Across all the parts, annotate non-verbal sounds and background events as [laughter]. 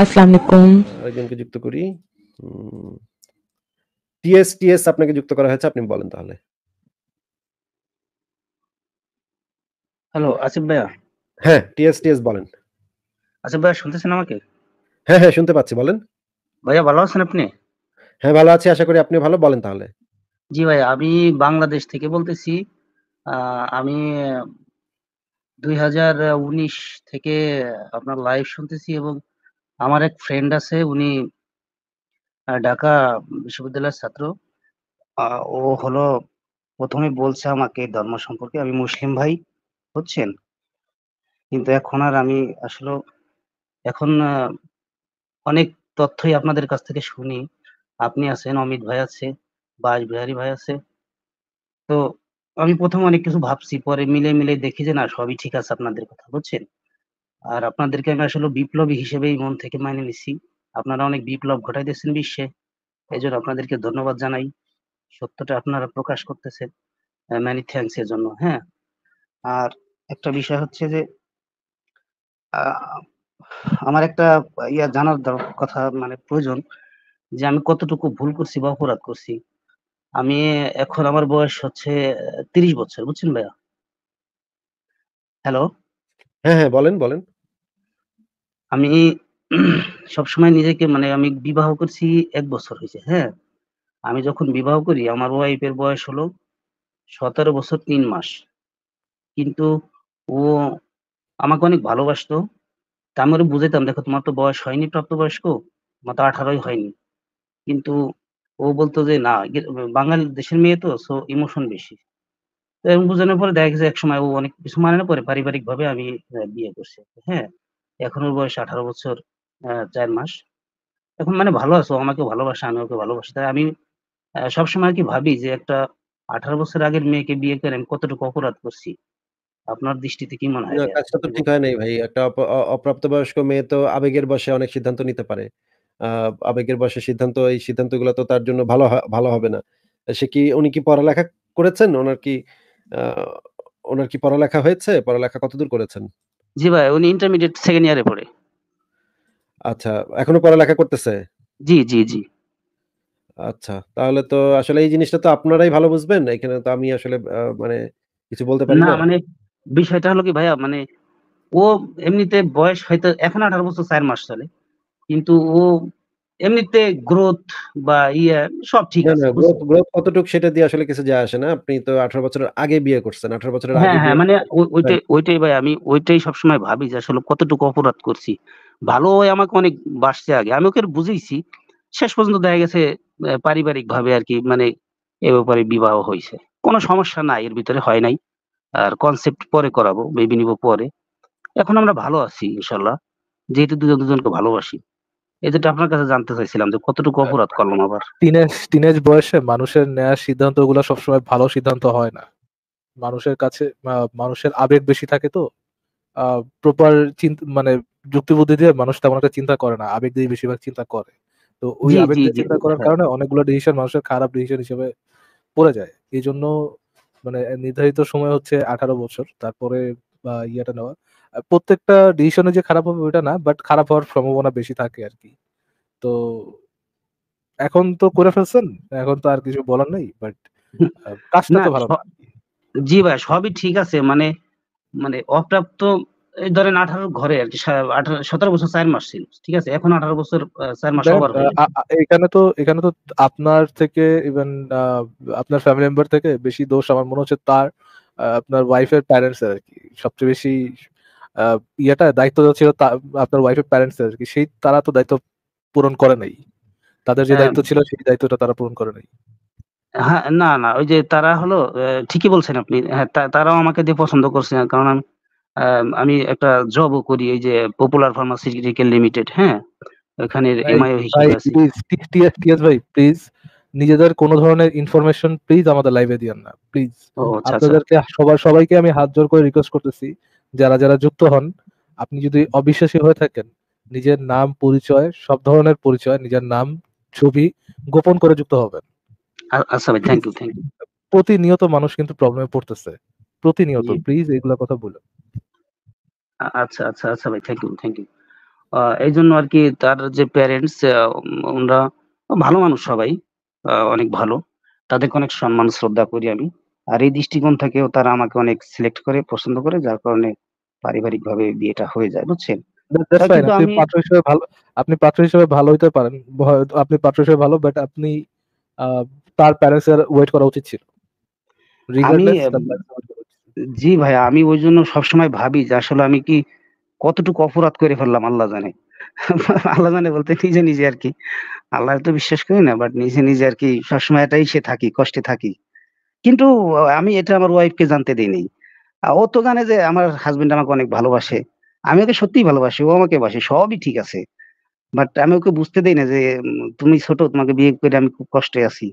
আরেকজনকে যুক্ত করি টিএস টিএস আপনাকে যুক্ত করা হয়েছে আপনি বলেন তাহলে হ্যালো আসিফ ভাইয়া হ্যাঁ টিএস টিএস বলেন আসিফ ভাইয়া শুনতেছেন আমাকে হ্যাঁ হ্যাঁ শুনতে পাচ্ছি বলেন ভাইয়া ভালো আছেন আপনি হ্যাঁ ভালো আছি আশা করি আপনি ভালো বলেন তাহলে জি ভাই আমি বাংলাদেশ থেকে বলতেছি আমি দুই থেকে আপনার লাইভ শুনতেছি এবং আমার এক ফ্রেন্ড আছে উনি ঢাকা বিশ্ববিদ্যালয়ের ছাত্র ও হলো প্রথমে বলছে আমাকে ধর্ম সম্পর্কে আমি মুসলিম ভাই হচ্ছেন কিন্তু এখন আর আমি আসলে এখন অনেক তথ্যই আপনাদের কাছ থেকে শুনি আপনি আছেন অমিত ভাই আছে বাস বিহারী ভাই আছে তো আমি প্রথমে অনেক কিছু ভাবছি পরে মিলে মিলে দেখি যে না সবই ঠিক আছে আপনাদের কথা বুঝছেন আর আপনাদেরকে আমি আসলে বিপ্লবী হিসেবেই মন থেকে মানে নিছি আপনারা অনেক বিপ্লব ঘটাইতেছেন বিশ্বে এই জন্য আপনাদেরকে ধন্যবাদ জানাই সত্যটা আপনারা প্রকাশ করতেছেন ম্যানি থ্যাংকস এর জন্য হ্যাঁ আর একটা বিষয় হচ্ছে যে আমার একটা ইয়া জানার কথা মানে প্রয়োজন যে আমি কতটুকু ভুল করছি বা অপরাধ করছি আমি এখন আমার বয়স হচ্ছে তিরিশ বছর বুঝছেন ভাইয়া হ্যালো হ্যাঁ হ্যাঁ বলেন বলেন আমি সবসময় নিজেকে মানে আমি বিবাহ করছি এক বছর হয়েছে হ্যাঁ আমি যখন বিবাহ করি আমার ওয়াইফের বয়স হলো সতেরো বছর তিন মাস কিন্তু ও আমাকে অনেক ভালোবাসতো তা আমি বুঝাইতাম দেখো তোমার তো বয়স হয়নি প্রাপ্তবয়স্ক মা তো আঠারোই হয়নি কিন্তু ও বলতো যে না বাঙালি দেশের মেয়ে তো সো ইমোশন বেশি এরকম বোঝানোর পরে দেখা গেছে এক সময় ও অনেক কিছু মানে না পরে পারিবারিক ভাবে আমি বিয়ে করছি হ্যাঁ এখনো বয়স আঠারো বছর চার মাস এখন মানে ভালো আছো আমাকে ভালোবাসে আমি ওকে ভালোবাসি তাই আমি সবসময় আর কি ভাবি যে একটা আঠারো বছর আগের মেয়েকে বিয়ে করে আমি কতটুকু অপরাধ করছি আপনার দৃষ্টিতে কি মনে হয় কাজটা তো ঠিক হয় নাই ভাই একটা বয়স্ক মেয়ে তো আবেগের বসে অনেক সিদ্ধান্ত নিতে পারে আবেগের বসে সিদ্ধান্ত এই সিদ্ধান্তগুলো তো তার জন্য ভালো ভালো হবে না সে কি উনি কি পড়ালেখা করেছেন ওনার কি ওনার কি পড়ালেখা হয়েছে পড়ালেখা কতদূর করেছেন জি ভাই উনি ইন্টারমিডিয়েট সেকেন্ড ইয়ারে পড়ে আচ্ছা এখনো পড়ালেখা করতেছে জি জি জি আচ্ছা তাহলে তো আসলে এই জিনিসটা তো আপনারাই ভালো বুঝবেন এখানে তো আমি আসলে মানে কিছু বলতে পারি না মানে বিষয়টা হলো কি ভাইয়া মানে ও এমনিতে বয়স হয়তো এখন আঠারো বছর চার মাস চলে কিন্তু ও এমনিতে গ্রোথ বা ইয়ে সব ঠিক আছে গ্রোথ গ্রোথ কতটুকু সেটা দিয়ে আসলে কিছু যায় আসে না আপনি তো 18 বছরের আগে বিয়ে করছেন 18 বছরের হ্যাঁ, আগে হ্যাঁ মানে ওইটাই ওইটাই ভাই আমি ওইটাই সব সময় ভাবি যে আসলে কতটুকু অপরাধ করছি ভালো আমাকে অনেক বাসছে আগে আমি ওকে বুঝাইছি শেষ পর্যন্ত দেখা গেছে পারিবারিক ভাবে আর কি মানে এ ব্যাপারে বিবাহ হয়েছে কোনো সমস্যা নাই এর ভিতরে হয় নাই আর কনসেপ্ট পরে করাবো বেবি নিব পরে এখন আমরা ভালো আছি ইনশাল্লাহ যেহেতু দুজন দুজনকে ভালোবাসি এটা আপনার কাছে জানতে চাইছিলাম যে কতটুকু অপরাধ করলাম আবার টিনেজ টিনেজ বয়সে মানুষের নেওয়া সিদ্ধান্তগুলো সবসময় ভালো সিদ্ধান্ত হয় না মানুষের কাছে মানুষের আবেগ বেশি থাকে তো প্রপার চিন্তা মানে যুক্তিবুদ্ধি দিয়ে মানুষ তেমন একটা চিন্তা করে না আবেগ দিয়ে বেশিরভাগ চিন্তা করে তো ওই আবেগ দিয়ে চিন্তা করার হ্যাঁ। কারণে অনেকগুলো ডিসিশন মানুষের খারাপ ডিসিশন হিসেবে পড়ে যায় এই জন্য মানে নির্ধারিত সময় হচ্ছে আঠারো বছর তারপরে ইয়েটা নেওয়া প্রত্যেকটা ডিসিশনে যে খারাপ হবে ওটা না বাট খারাপ হওয়ার সম্ভাবনা বেশি থাকে আর কি তো এখন তো করে ফেলছেন এখন তো আর কিছু বলার নেই বাট কাজটা তো ভালো জি ভাই সবই ঠিক আছে মানে মানে অপ্রাপ্ত ধরেন আঠারো ঘরে আর কি সতেরো বছর চার মাস ছিল ঠিক আছে এখন আঠারো বছর চার মাস এখানে তো এখানে তো আপনার থেকে ইভেন আপনার ফ্যামিলি মেম্বার থেকে বেশি দোষ আমার মনে হচ্ছে তার আপনার ওয়াইফের প্যারেন্টস আর কি সবচেয়ে বেশি ইয়েটা দায়িত্ব ছিল আপনার ওয়াইফের প্যারেন্টস আর কি সেই তারা তো দায়িত্ব পূরণ করে নাই তাদের যে হ্যাঁ। দায়িত্ব ছিল সেই দায়িত্বটা তারা পূরণ করে নাই হ্যাঁ না না ওই যে তারা হলো ঠিকই বলছেন আপনি হ্যাঁ তারাও আমাকে দিয়ে পছন্দ করছে না কারণ আমি আমি একটা জবও করি এই যে পপুলার ফার্মাসিউটিক্যাল লিমিটেড হ্যাঁ এখানে এমআইও হিসেবে আছি টিএস ভাই প্লিজ নিজেদের কোনো ধরনের ইনফরমেশন প্লিজ আমাদের লাইভে দিয়ান না প্লিজ আচ্ছা, আচ্ছা। আপনাদেরকে সবার সবাইকে আমি হাত জোর করে রিকোয়েস্ট করতেছি যারা যারা যুক্ত হন আপনি যদি অবিশ্বাসী হয়ে থাকেন নিজের নাম পরিচয় সব ধরনের পরিচয় নিজের নাম ছবি গোপন করে যুক্ত হবেন থ্যাংক ইউ থ্যাংক ইউ প্রতিনিয়ত মানুষ কিন্তু প্রবলেমে পড়তেছে প্রতিনিয়ত প্লিজ এগুলা কথা বলুন আচ্ছা আচ্ছা আচ্ছা ভাই থ্যাংক ইউ থ্যাংক ইউ এই জন্য আর কি তার যে প্যারেন্টস ওনারা ভালো মানুষ সবাই অনেক ভালো তাদেরকে অনেক সম্মান শ্রদ্ধা করি আমি আর এই দৃষ্টিকোণ থেকেও তারা আমাকে অনেক সিলেক্ট করে পছন্দ করে যার কারণে পারিবারিক ভাবে বিয়েটা হয়ে যায় বুঝছেন আপনি পাত্র হিসেবে ভালো হইতে পারেন আপনি পাত্র হিসেবে ভালো বাট আপনি তার প্যারেন্টস এর ওয়েট করা উচিত ছিল জি ভাই আমি ওই জন্য সবসময় ভাবি যে আসলে আমি কি কতটুকু অপরাধ করে ফেললাম আল্লাহ জানে আল্লাহ জানে বলতে নিজে নিজে আর কি আল্লাহ তো বিশ্বাস করি না বাট নিজে নিজে আর কি সবসময় এটাই সে থাকি কষ্টে থাকি কিন্তু আমি এটা আমার ওয়াইফকে জানতে দিই ও তো জানে যে আমার হাজবেন্ড আমাকে অনেক ভালোবাসে আমি ওকে সত্যি ভালোবাসি ও আমাকে বাসে সবই ঠিক আছে বাট আমি ওকে বুঝতে দেই না যে তুমি ছোট তোমাকে বিয়ে করে আমি খুব কষ্টে আছি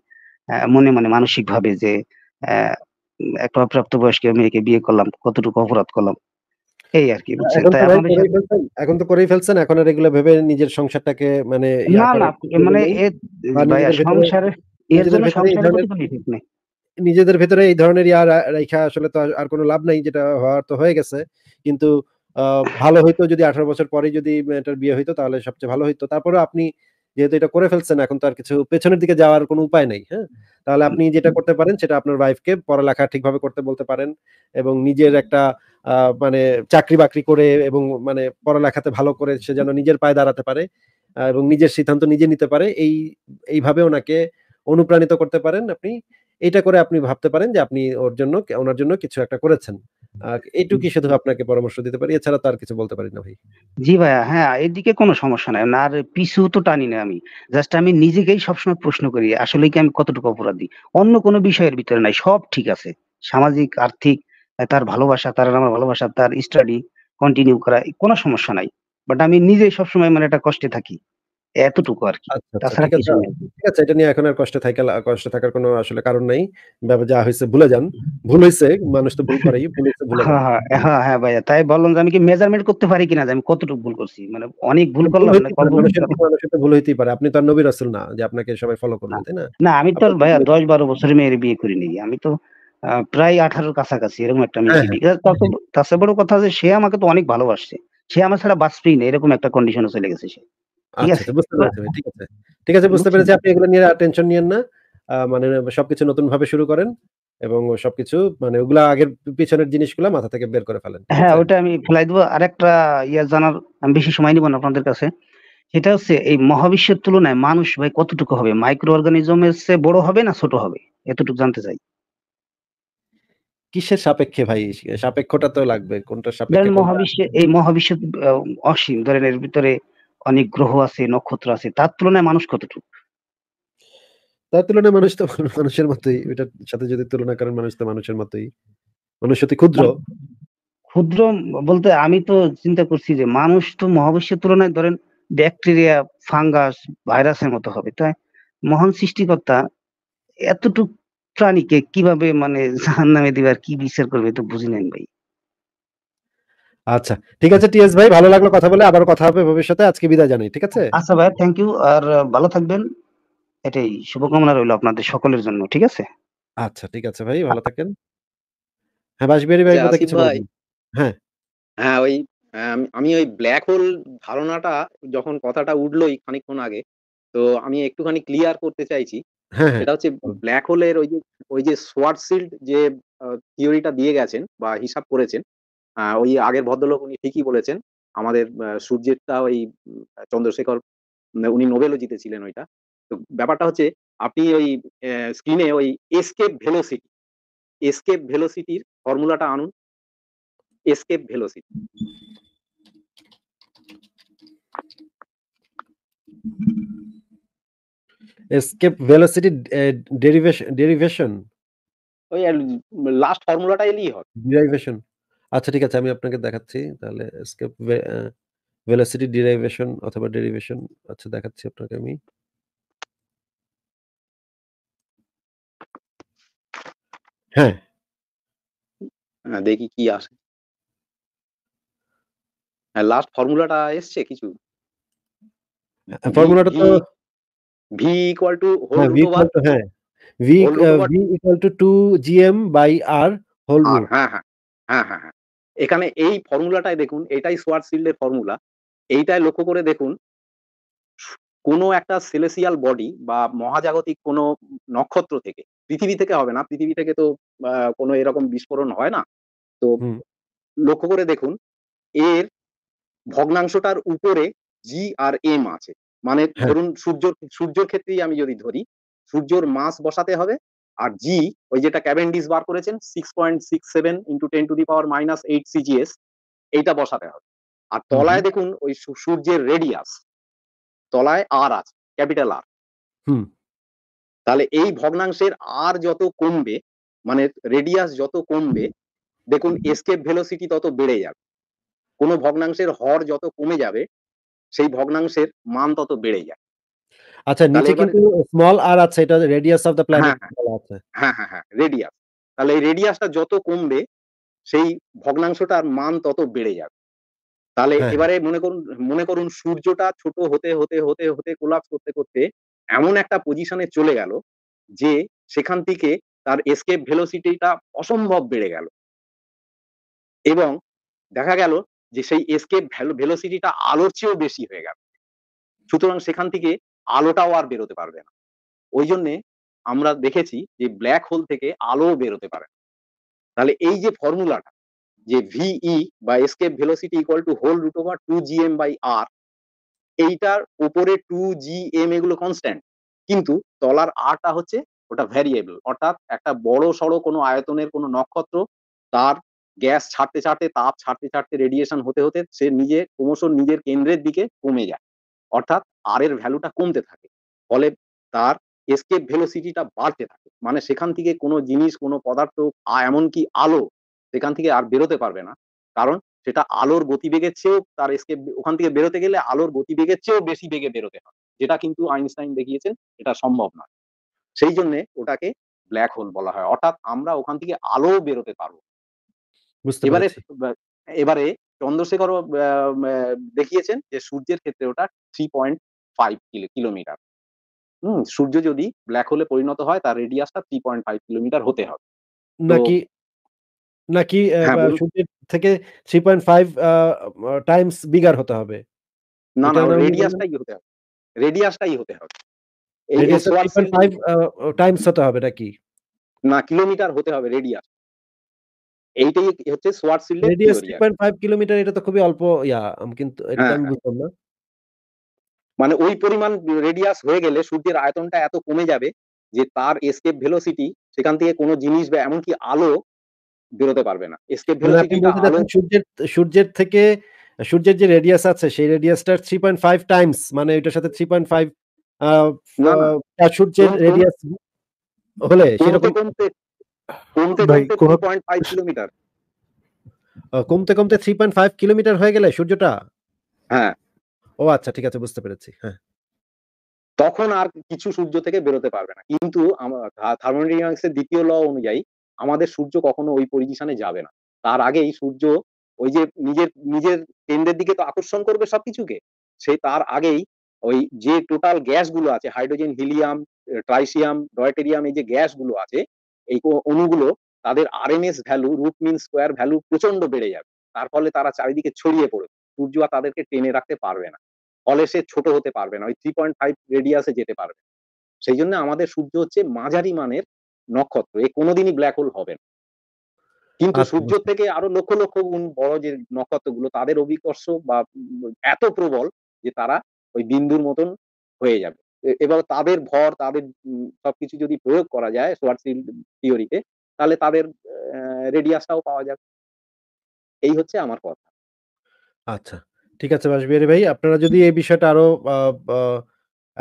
মনে মনে মানসিক ভাবে যে একটা অপ্রাপ্ত বয়স্ক মেয়েকে বিয়ে করলাম কতটুকু অপরাধ করলাম এই আর কি বুঝছেন এখন তো করেই ফেলছেন এখন আর এগুলো ভেবে নিজের সংসারটাকে মানে না না মানে সংসারে এর জন্য কোনো নেই নিজেদের ভেতরে এই ধরনের ইয়া রেখা আসলে তো আর কোনো লাভ নাই যেটা হওয়ার তো হয়ে গেছে কিন্তু ভালো হইতো যদি আঠারো বছর পরে যদি মেয়েটার বিয়ে হইতো তাহলে সবচেয়ে ভালো হইতো তারপরে আপনি যেহেতু এটা করে ফেলছেন এখন তো আর কিছু পেছনের দিকে যাওয়ার কোনো উপায় নাই হ্যাঁ তাহলে আপনি যেটা করতে পারেন সেটা আপনার ওয়াইফকে পড়ালেখা ঠিকভাবে করতে বলতে পারেন এবং নিজের একটা মানে চাকরি বাকরি করে এবং মানে পড়ালেখাতে ভালো করে সে যেন নিজের পায়ে দাঁড়াতে পারে এবং নিজের সিদ্ধান্ত নিজে নিতে পারে এই এইভাবে ওনাকে অনুপ্রাণিত করতে পারেন আপনি এটা করে আপনি ভাবতে পারেন যে আপনি ওর জন্য ওনার জন্য কিছু একটা করেছেন এইটু শুধু আপনাকে পরামর্শ দিতে পারি এছাড়া তার কিছু বলতে পারি না ভাই জি ভাইয়া হ্যাঁ এদিকে কোনো সমস্যা নাই আর পিছু তো টানি না আমি জাস্ট আমি নিজেকেই সবসময় প্রশ্ন করি আসলে কি আমি কতটুকু অপরাধী অন্য কোনো বিষয়ের ভিতরে নাই সব ঠিক আছে সামাজিক আর্থিক তার ভালোবাসা তার আমার ভালোবাসা তার স্টাডি কন্টিনিউ করা কোনো সমস্যা নাই বাট আমি নিজেই সবসময় মানে একটা কষ্টে থাকি এতটুকু আর কি আচ্ছা, আচ্ছা, তাছাড়া কিছু ঠিক আছে এটা নিয়ে এখন আর থাকার কোনো আসলে কারণ নাই ব্যাপার যা হয়েছে ভুলে যান ভুল হয়েছে মানুষ তো ভুল করেই ভুল হয়েছে হ্যাঁ হ্যাঁ, হ্যাঁ, হ্যাঁ হ্যাঁ ভাইয়া তাই বললাম যে আমি কি মেজারমেন্ট করতে পারি কিনা যে আমি কতটুকু ভুল করছি মানে অনেক ভুল করলাম মানে ভুল হইতেই পারে আপনি তো আর নবী রাসূল না যে আপনাকে সবাই ফলো করবে তাই না না আমি তো ভাইয়া 10 12 বছরের মেয়ের বিয়ে করিনি আমি তো প্রায় আঠারোর কাছাকাছি এরকম একটা মেয়ে তার বড় কথা যে সে আমাকে তো অনেক ভালোবাসছে সে আমার ছাড়া বাঁচতেই নেই এরকম একটা কন্ডিশনে চলে গেছে সে আচ্ছা, ঠিক আছে বুঝতে পেরেছি আপনি এগুলো নিয়ে টেনশন নিয়েন না মানে সবকিছু নতুন ভাবে শুরু করেন এবং সবকিছু মানে ওগুলা আগের পিছনের জিনিসগুলো মাথা থেকে বের করে ফেলেন হ্যাঁ ওটা আমি ফেলাই দেবো আরেকটা ইয়া জানার আমি বেশি সময় নিব না আপনাদের কাছে সেটা হচ্ছে এই মহাবিশ্বের তুলনায় মানুষ ভাই কতটুকু হবে মাইক্রো অর্গানিজমের চেয়ে বড় হবে না ছোট হবে এতটুকু জানতে চাই কিসের সাপেক্ষে ভাই সাপেক্ষটা তো লাগবে কোনটা সাপেক্ষে মহাবিশ্বে এই মহাবিশ্ব অসীম ধরেন এর ভিতরে অনেক গ্রহ আছে নক্ষত্র আছে তার তুলনায় মানুষ কতটুকু তার তুলনায় মানুষ তো [laughs] মানুষের মতোই এটার সাথে যদি তুলনা করেন মানুষ তো মানুষের মতোই মানুষ অতি ক্ষুদ্র ক্ষুদ্র বলতে আমি তো চিন্তা করছি যে মানুষ তো মহাবিশ্বের তুলনায় ধরেন ব্যাকটেরিয়া ফাঙ্গাস ভাইরাসের মতো হবে তাই মহান সৃষ্টিকর্তা এতটুক প্রাণীকে কিভাবে মানে জাহান নামে দিবার কি বিচার করবে তো বুঝি নেন ভাই আচ্ছা ঠিক আছে টিএস ভাই ভালো লাগলো কথা বলে আবার কথা হবে ভবিষ্যতে আজকে বিদায় জানাই ঠিক আছে আচ্ছা ভাই থ্যাংক ইউ আর ভালো থাকবেন এটাই শুভকামনা রইল আপনাদের সকলের জন্য ঠিক আছে আচ্ছা ঠিক আছে ভাই ভালো থাকেন হ্যাঁ বাসবিহারি ভাই আচ্ছা, কথা কিছু হ্যাঁ হ্যাঁ ওই হ্যাঁ, আমি ওই ব্ল্যাক হোল ধারণাটা যখন কথাটা উঠলোই খানিকক্ষণ আগে তো আমি একটুখানি ক্লিয়ার করতে চাইছি এটা হ্যাঁ, হ্যাঁ। হচ্ছে ব্ল্যাক হোলের ওই যে ওই যে সোয়ার্ড শিল্ড যে থিওরিটা দিয়ে গেছেন বা হিসাব করেছেন ওই আগের ভদ্রলোক উনি ঠিকই বলেছেন আমাদের সূর্যেরটা ওই চন্দ্রশেখর মানে উনি নোবেলও জিতেছিলেন ওইটা তো ব্যাপারটা হচ্ছে আপনি ওই স্ক্রিনে ওই এসকেপ ভেলোসিটি এসকেপ ভেলোসিটির ফর্মুলাটা আনুন escape velocity escape velocity derivation derivation ওই লাস্ট ফর্মুলাটা এলেই হবে ডেরিভেশন আচ্ছা ঠিক আছে আমি আপনাকে দেখাচ্ছি তাহলে এসকেপ ভেলোসিটি ডিরাইভেশন অথবা ডেরিভেশন আচ্ছা দেখাচ্ছি আপনাকে আমি হ্যাঁ, হ্যাঁ দেখি কি আসে হ্যাঁ লাস্ট ফর্মুলাটা এসছে কিছু ফর্মুলাটা তো v equal to whole root হ্যাঁ v হ্যাঁ। v equal to 2 gm by r whole root হ্যাঁ হ্যাঁ হ্যাঁ হ্যাঁ, হ্যাঁ। এখানে এই ফর্মুলাটাই দেখুন এটাই সোয়ার শিল্ডের ফর্মুলা এইটাই লক্ষ্য করে দেখুন কোনো একটা সেলেসিয়াল বডি বা মহাজাগতিক কোনো নক্ষত্র থেকে পৃথিবী থেকে হবে না পৃথিবী থেকে তো কোনো এরকম বিস্ফোরণ হয় না তো লক্ষ্য করে দেখুন এর ভগ্নাংশটার উপরে জি আর এম আছে মানে হ্যাঁ। ধরুন সূর্য সূর্যর ক্ষেত্রেই আমি যদি ধরি সূর্যর মাস বসাতে হবে আর জি ওই যেটা ক্যাভেন্ডিস বার করেছেন six point six seven into ten to the power minus eight CGS এইটা বসাতে হবে আর তলায় দেখুন ওই সূর্যের রেডিয়াস তলায় আর আছে ক্যাপিটাল আর তাহলে এই ভগ্নাংশের আর যত কমবে মানে রেডিয়াস যত কমবে দেখুন এসকেপ ভেলোসিটি তত বেড়ে যাবে কোনো ভগ্নাংশের হর যত কমে যাবে সেই ভগ্নাংশের মান তত বেড়ে যায় আচ্ছা নিচে কিন্তু স্মল আর আছে এটা রেডিয়াস অফ দ্য প্ল্যানেট আছে হ্যাঁ হ্যাঁ হ্যাঁ রেডিয়াস তাহলে এই রেডিয়াসটা যত কমবে সেই ভগ্নাংশটার মান তত বেড়ে যাবে তাহলে হ্যাঁ। এবারে মনে করুন মনে করুন সূর্যটা ছোট হতে হতে হতে হতে কোলাপস করতে করতে এমন একটা পজিশনে চলে গেল যে সেখান থেকে তার এসকেপ ভেলোসিটিটা অসম্ভব বেড়ে গেল এবং দেখা গেল যে সেই এসকেপ ভেলোসিটিটা আলোর চেয়েও বেশি হয়ে গেল সুতরাং সেখান থেকে আলোটাও আর বেরোতে পারবে না ওই জন্যে আমরা দেখেছি যে ব্ল্যাক হোল থেকে আলো বেরোতে পারে তাহলে এই যে ফর্মুলাটা যে ভিই e বা escape velocity equal to whole root over two G M by R এইটার উপরে টু জি এম এগুলো কনস্ট্যান্ট কিন্তু তলার আরটা হচ্ছে ওটা ভ্যারিয়েবল অর্থাৎ একটা বড় সড়ো কোনো আয়তনের কোনো নক্ষত্র তার গ্যাস ছাড়তে ছাড়তে তাপ ছাড়তে ছাড়তে রেডিয়েশন হতে হতে সে নিজে ক্রমশ নিজের কেন্দ্রের দিকে কমে যায় অর্থাৎ আর এর ভ্যালুটা কমতে থাকে ফলে তার এসকেপ ভেলোসিটিটা বাড়তে থাকে মানে সেখান থেকে কোনো জিনিস কোনো পদার্থ এমনকি আলো সেখান থেকে আর বেরোতে পারবে না কারণ সেটা আলোর গতিবেগের চেয়েও তার এসকেপ ওখান থেকে বেরোতে গেলে আলোর গতিবেগের চেয়েও বেশি বেগে বেরোতে হয় যেটা কিন্তু আইনস্টাইন দেখিয়েছেন এটা সম্ভব নয় সেই জন্য ওটাকে ব্ল্যাক হোল বলা হয় অর্থাৎ আমরা ওখান থেকে আলো বেরোতে পারবো এবারে এবারে চন্দ্রশেখর দেখিয়েছেন যে সূর্যের ক্ষেত্রে ওটা থ্রি পয়েন্ট ফাইভ কিলোমিটার হম সূর্য যদি ব্ল্যাক হোলে পরিণত হয় তার রেডিয়াসটা থ্রি পয়েন্ট ফাইভ কিলোমিটার হতে হবে নাকি নাকি হ্যাঁ, সূর্যের থেকে three point five times bigger হতে হবে না না রেডিয়াসটাই মানে হতে হবে রেডিয়াসটাই হতে হবে 3.5 টাইমস হতে হবে নাকি না কিলোমিটার হতে হবে রেডিয়াস এইটাই হচ্ছে সোয়ার্ড শিল্ডের রেডিয়াস 3.5 কিলোমিটার এটা তো খুবই অল্প ইয়া কিন্তু এটা হ্যাঁ, আমি হ্যাঁ। বুঝলাম না মানে ওই পরিমাণ রেডিয়াস হয়ে গেলে সূর্যের আয়তনটা এত কমে যাবে যে তার এসকেপ ভেলোসিটি সেখান থেকে কোনো জিনিস বা এমনকি আলো বেরোতে পারবে না এসকেপ মানে ভেলোসিটি সূর্যের সূর্যের থেকে সূর্যের যে রেডিয়াস আছে সেই রেডিয়াসটার 3.5 টাইমস মানে এটার সাথে 3.5 সূর্যের রেডিয়াস হলে সেরকম কমতে কমতে 3.5 কিলোমিটার কমতে কমতে 3.5 কিলোমিটার হয়ে গেলে সূর্যটা হ্যাঁ ও আচ্ছা ঠিক আছে বুঝতে পেরেছি হ্যাঁ তখন আর কিছু সূর্য থেকে বেরোতে পারবে না কিন্তু থার্মোডাইনামিক্স এর দ্বিতীয় ল অনুযায়ী আমাদের সূর্য কখনো ওই পজিশনে যাবে না তার আগেই সূর্য ওই যে নিজের নিজের কেন্দ্রের দিকে তো আকর্ষণ করবে সবকিছুকে সে তার আগেই ওই যে টোটাল গ্যাসগুলো আছে হাইড্রোজেন হিলিয়াম ট্রাইসিয়াম ডয়টেরিয়াম এই যে গ্যাসগুলো আছে এই অণুগুলো তাদের এস value root mean square value প্রচন্ড বেড়ে যাবে তার ফলে তারা চারিদিকে ছড়িয়ে পড়বে সূর্য আর তাদেরকে টেনে রাখতে পারবে না ফলে সে ছোট হতে পারবে না ওই থ্রি পয়েন্ট ফাইভ রেডিয়াসে যেতে পারবে সেই জন্য আমাদের সূর্য হচ্ছে মাঝারি মানের নক্ষত্র এ কোনোদিনই ব্ল্যাক হোল হবে না কিন্তু আচ্ছা, সূর্য আচ্ছা। থেকে আরো লক্ষ লক্ষ গুণ বড় যে নক্ষত্রগুলো তাদের অভিকর্ষ বা এত প্রবল যে তারা ওই বিন্দুর মতন হয়ে যাবে এবং তাদের ভর তাদের সবকিছু যদি প্রয়োগ করা যায় থিওরিতে তাহলে তাদের রেডিয়াসটাও পাওয়া যাবে এই হচ্ছে আমার কথা আচ্ছা ঠিক আছে বাসবিহারি ভাই আপনারা যদি এই বিষয়টা আরো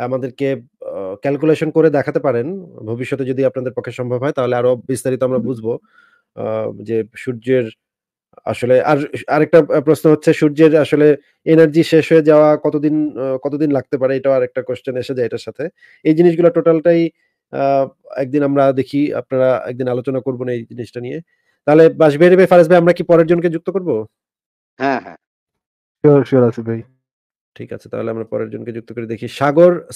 আমাদেরকে ক্যালকুলেশন করে দেখাতে পারেন ভবিষ্যতে যদি আপনাদের পক্ষে সম্ভব হয় তাহলে আরো বিস্তারিত আমরা বুঝবো যে সূর্যের আসলে আর আরেকটা প্রশ্ন হচ্ছে সূর্যের আসলে এনার্জি শেষ হয়ে যাওয়া কতদিন কতদিন লাগতে পারে এটাও আরেকটা কোশ্চেন এসে যায় এটার সাথে এই জিনিসগুলো টোটালটাই একদিন আমরা দেখি আপনারা একদিন আলোচনা করবেন এই জিনিসটা নিয়ে তাহলে বাস বেড়ে ভাই ফারেস ভাই আমরা কি পরের জনকে যুক্ত করব হ্যাঁ হ্যাঁ শিওর আছে ভাই ঠিক আছে তাহলে আমরা পরের জনকে যুক্ত করে দেখি সাগর